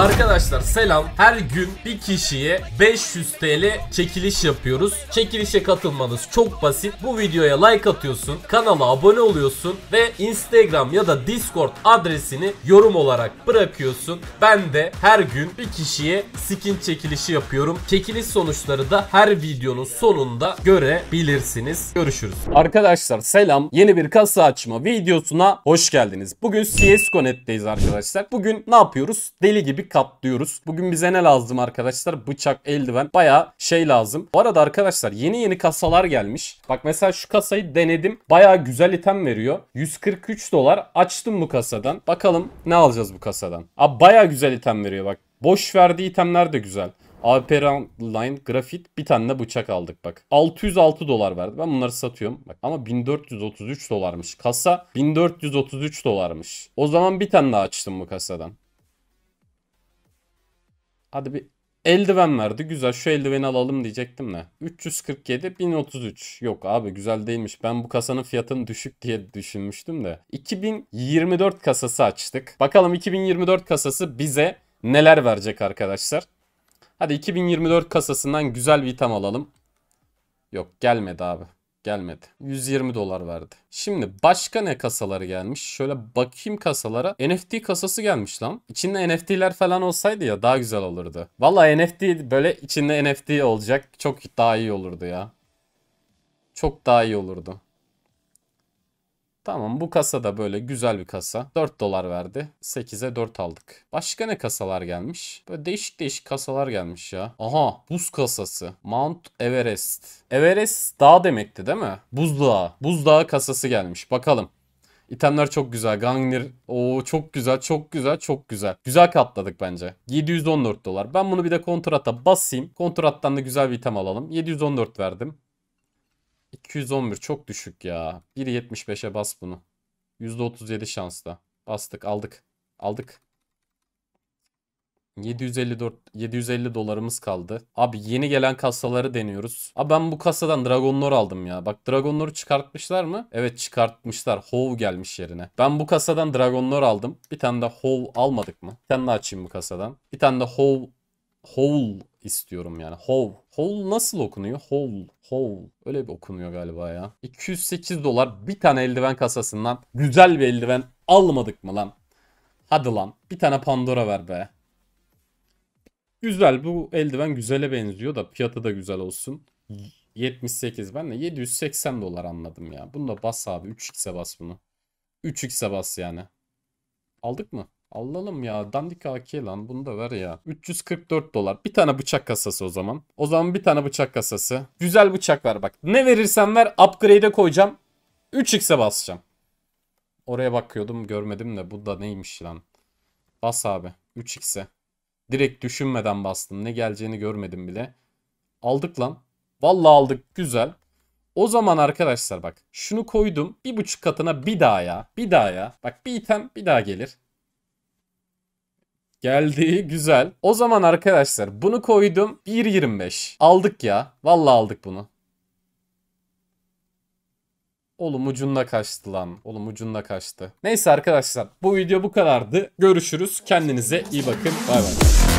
Arkadaşlar selam. Her gün bir kişiye 500 TL çekiliş yapıyoruz. Çekilişe katılmanız çok basit. Bu videoya like atıyorsun, kanala abone oluyorsun ve Instagram ya da Discord adresini yorum olarak bırakıyorsun. Ben de her gün bir kişiye skin çekilişi yapıyorum. Çekiliş sonuçları da her videonun sonunda görebilirsiniz. Görüşürüz. Arkadaşlar selam. Yeni bir kasa açma videosuna hoş geldiniz. Bugün CS:GO net'teyiz arkadaşlar. Bugün ne yapıyoruz? Deli gibi katlıyoruz. Bugün bize ne lazım arkadaşlar? Bıçak, eldiven baya şey lazım. Bu arada arkadaşlar yeni yeni kasalar gelmiş. Bak mesela şu kasayı denedim. Baya güzel item veriyor. 143 dolar açtım bu kasadan. Bakalım ne alacağız bu kasadan. Abi baya güzel item veriyor bak. Boş verdiği itemler de güzel. Alperan Line Grafit bir tane de bıçak aldık bak. 606 dolar verdi. Ben bunları satıyorum. Bak ama 1433 dolarmış. Kasa 1433 dolarmış. O zaman bir tane daha açtım bu kasadan. Hadi bir eldiven verdi. Güzel şu eldiveni alalım diyecektim de. 347 1033. Yok abi güzel değilmiş. Ben bu kasanın fiyatını düşük diye düşünmüştüm de. 2024 kasası açtık. Bakalım 2024 kasası bize neler verecek arkadaşlar. Hadi 2024 kasasından güzel bir item alalım. Yok gelmedi abi. Gelmedi. 120 dolar verdi. Şimdi başka ne kasaları gelmiş? Şöyle bakayım kasalara. NFT kasası gelmiş lan. İçinde NFT'ler falan olsaydı ya daha güzel olurdu. Valla NFT böyle içinde NFT olacak. Çok daha iyi olurdu ya. Çok daha iyi olurdu. Tamam bu kasa da böyle güzel bir kasa. 4 dolar verdi. 8'e 4 aldık. Başka ne kasalar gelmiş? Böyle değişik değişik kasalar gelmiş ya. Aha buz kasası. Mount Everest. Everest dağ demekti değil mi? Buzdağı. Buzdağı kasası gelmiş. Bakalım. İtemler çok güzel. Gangnir o çok güzel, çok güzel, çok güzel. Güzel katladık bence. 714 dolar. Ben bunu bir de kontrata basayım. Kontrattan da güzel bir item alalım. 714 verdim. 211 çok düşük ya. 1.75'e bas bunu. %37 şansla. Bastık aldık. Aldık. 754 750 dolarımız kaldı. Abi yeni gelen kasaları deniyoruz. Abi ben bu kasadan Dragon aldım ya. Bak Dragon çıkartmışlar mı? Evet çıkartmışlar. Hov gelmiş yerine. Ben bu kasadan Dragon aldım. Bir tane de Hov almadık mı? Bir tane daha açayım bu kasadan. Bir tane de Hov Hov istiyorum yani. Hov. Hov nasıl okunuyor? Hov. Hov. Öyle bir okunuyor galiba ya. 208 dolar bir tane eldiven kasasından güzel bir eldiven almadık mı lan? Hadi lan. Bir tane Pandora ver be. Güzel bu eldiven güzele benziyor da fiyatı da güzel olsun. 78 ben de 780 dolar anladım ya. Bunu da bas abi 3x'e bas bunu. 3x'e bas yani. Aldık mı? Alalım ya. Dandik AK lan. Bunu da ver ya. 344 dolar. Bir tane bıçak kasası o zaman. O zaman bir tane bıçak kasası. Güzel bıçak ver bak. Ne verirsen ver upgrade'e koyacağım. 3x'e basacağım. Oraya bakıyordum görmedim de bu da neymiş lan. Bas abi 3x'e. Direkt düşünmeden bastım. Ne geleceğini görmedim bile. Aldık lan. Vallahi aldık. Güzel. O zaman arkadaşlar bak şunu koydum. Bir buçuk katına bir daha ya. Bir daha ya. Bak bir item bir daha gelir. Geldi güzel. O zaman arkadaşlar bunu koydum 1.25. Aldık ya. Vallahi aldık bunu. Oğlum ucunda kaçtı lan. Oğlum ucunda kaçtı. Neyse arkadaşlar bu video bu kadardı. Görüşürüz. Kendinize iyi bakın. Bay bay.